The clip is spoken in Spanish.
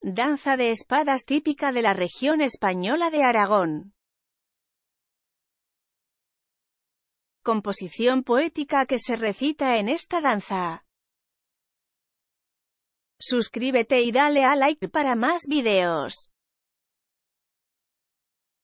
Danza de espadas típica de la región española de Aragón. Composición poética que se recita en esta danza. Suscríbete y dale a like para más videos.